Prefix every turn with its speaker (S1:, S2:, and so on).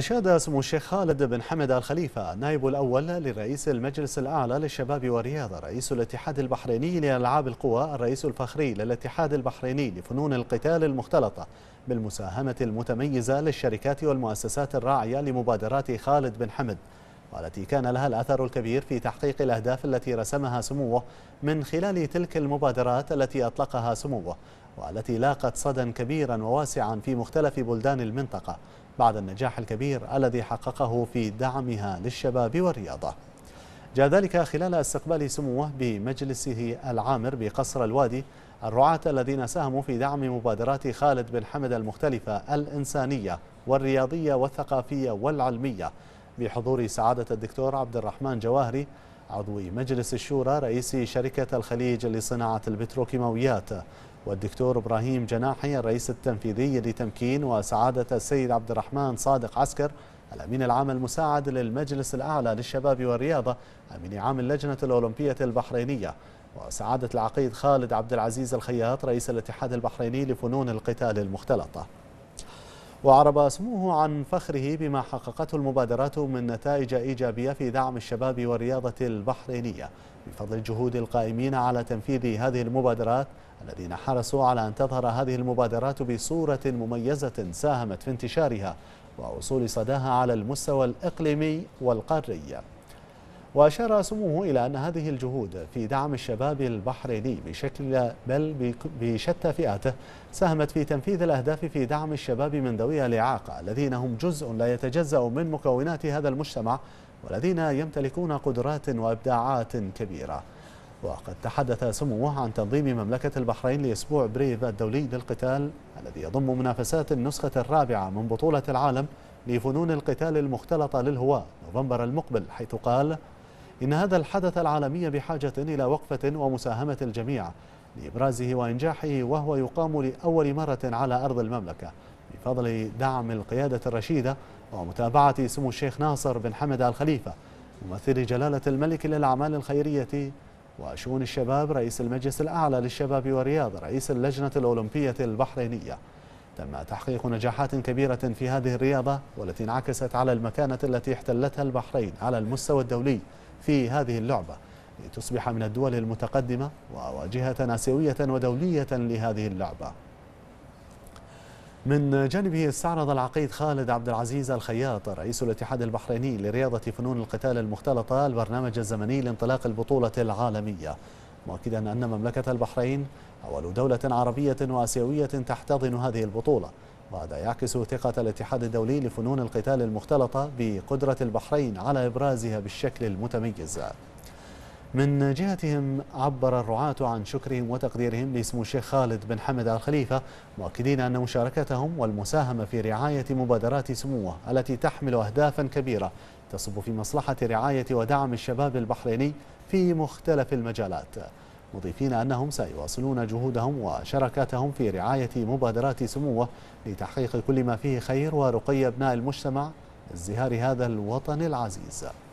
S1: أشاد سمو الشيخ خالد بن حمد الخليفة النائب الأول لرئيس المجلس الأعلى للشباب والرياضة رئيس الاتحاد البحريني لألعاب القوى الرئيس الفخري للاتحاد البحريني لفنون القتال المختلطة بالمساهمة المتميزة للشركات والمؤسسات الراعية لمبادرات خالد بن حمد والتي كان لها الأثر الكبير في تحقيق الأهداف التي رسمها سموه من خلال تلك المبادرات التي أطلقها سموه والتي لاقت صدى كبيرا وواسعا في مختلف بلدان المنطقة بعد النجاح الكبير الذي حققه في دعمها للشباب والرياضة جاء ذلك خلال استقبال سموه بمجلسه العامر بقصر الوادي الرعاة الذين ساهموا في دعم مبادرات خالد بن حمد المختلفة الإنسانية والرياضية والثقافية والعلمية بحضور سعادة الدكتور عبد الرحمن جواهري عضو مجلس الشورى رئيس شركة الخليج لصناعة البتروكيماويات والدكتور إبراهيم جناحي الرئيس التنفيذي لتمكين وسعادة السيد عبد الرحمن صادق عسكر الأمين العام المساعد للمجلس الأعلى للشباب والرياضة أمين عام اللجنة الأولمبية البحرينية وسعادة العقيد خالد عبد العزيز الخياط رئيس الاتحاد البحريني لفنون القتال المختلطة وعرب اسمه عن فخره بما حققته المبادرات من نتائج إيجابية في دعم الشباب والرياضة البحرينية بفضل جهود القائمين على تنفيذ هذه المبادرات الذين حرصوا على أن تظهر هذه المبادرات بصورة مميزة ساهمت في انتشارها ووصول صداها على المستوى الإقليمي والقاري وأشار سموه إلى أن هذه الجهود في دعم الشباب البحريني بشكل بل بشتى فئاته ساهمت في تنفيذ الأهداف في دعم الشباب من ذوي الإعاقة الذين هم جزء لا يتجزأ من مكونات هذا المجتمع والذين يمتلكون قدرات وإبداعات كبيرة وقد تحدث سموه عن تنظيم مملكة البحرين لأسبوع بريف الدولي للقتال الذي يضم منافسات النسخة الرابعة من بطولة العالم لفنون القتال المختلطة للهواة نوفمبر المقبل حيث قال إن هذا الحدث العالمي بحاجة إلى وقفة ومساهمة الجميع لإبرازه وإنجاحه وهو يقام لأول مرة على أرض المملكة بفضل دعم القيادة الرشيدة ومتابعة سمو الشيخ ناصر بن حمد الخليفة ممثل جلالة الملك للأعمال الخيرية وشؤون الشباب رئيس المجلس الأعلى للشباب والرياض رئيس اللجنة الأولمبية البحرينية تم تحقيق نجاحات كبيرة في هذه الرياضة والتي انعكست على المكانة التي احتلتها البحرين على المستوى الدولي في هذه اللعبة لتصبح من الدول المتقدمة وواجهة آسيوية ودولية لهذه اللعبة من جانبه استعرض العقيد خالد عبد العزيز الخياط رئيس الاتحاد البحريني لرياضة فنون القتال المختلطة البرنامج الزمني لانطلاق البطولة العالمية مؤكدا أن مملكة البحرين أول دولة عربية وآسيوية تحتضن هذه البطولة وهذا يعكس ثقة الاتحاد الدولي لفنون القتال المختلطة بقدرة البحرين على إبرازها بالشكل المتميز من جهتهم عبر الرعاة عن شكرهم وتقديرهم لاسم الشيخ خالد بن حمد الخليفة مؤكدين أن مشاركتهم والمساهمة في رعاية مبادرات سموه التي تحمل أهدافا كبيرة تصب في مصلحة رعاية ودعم الشباب البحريني في مختلف المجالات مضيفين أنهم سيواصلون جهودهم وشراكاتهم في رعاية مبادرات سموه لتحقيق كل ما فيه خير ورقي أبناء المجتمع ازدهار هذا الوطن العزيز